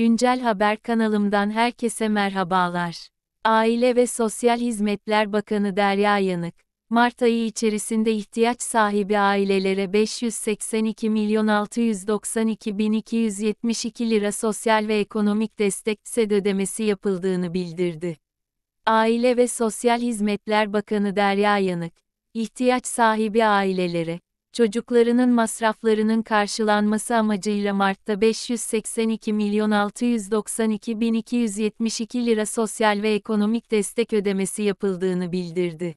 Güncel Haber kanalımdan herkese merhabalar. Aile ve Sosyal Hizmetler Bakanı Derya Yanık, Mart ayı içerisinde ihtiyaç sahibi ailelere 582 milyon 692 bin 272 lira sosyal ve ekonomik destek SED ödemesi yapıldığını bildirdi. Aile ve Sosyal Hizmetler Bakanı Derya Yanık, ihtiyaç sahibi ailelere, çocuklarının masraflarının karşılanması amacıyla Mart'ta 582 milyon 692 bin 272 lira sosyal ve ekonomik destek ödemesi yapıldığını bildirdi.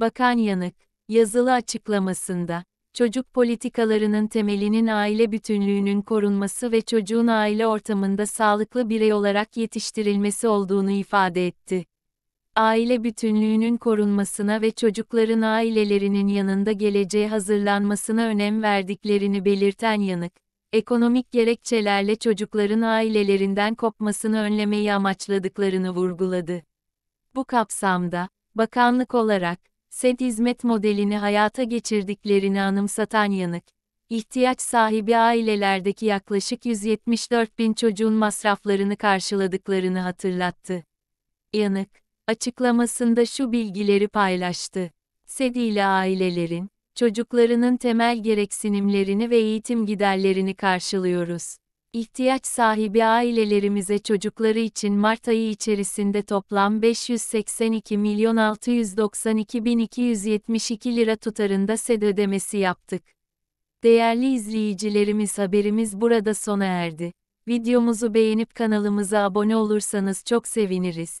Bakan Yanık, yazılı açıklamasında, çocuk politikalarının temelinin aile bütünlüğünün korunması ve çocuğun aile ortamında sağlıklı birey olarak yetiştirilmesi olduğunu ifade etti aile bütünlüğünün korunmasına ve çocukların ailelerinin yanında geleceğe hazırlanmasına önem verdiklerini belirten Yanık, ekonomik gerekçelerle çocukların ailelerinden kopmasını önlemeyi amaçladıklarını vurguladı. Bu kapsamda, bakanlık olarak, SED hizmet modelini hayata geçirdiklerini anımsatan Yanık, ihtiyaç sahibi ailelerdeki yaklaşık 174 bin çocuğun masraflarını karşıladıklarını hatırlattı. Yanık, Açıklamasında şu bilgileri paylaştı. SED ile ailelerin, çocuklarının temel gereksinimlerini ve eğitim giderlerini karşılıyoruz. İhtiyaç sahibi ailelerimize çocukları için Mart ayı içerisinde toplam 582 milyon 692 bin 272 lira tutarında SED ödemesi yaptık. Değerli izleyicilerimiz haberimiz burada sona erdi. Videomuzu beğenip kanalımıza abone olursanız çok seviniriz.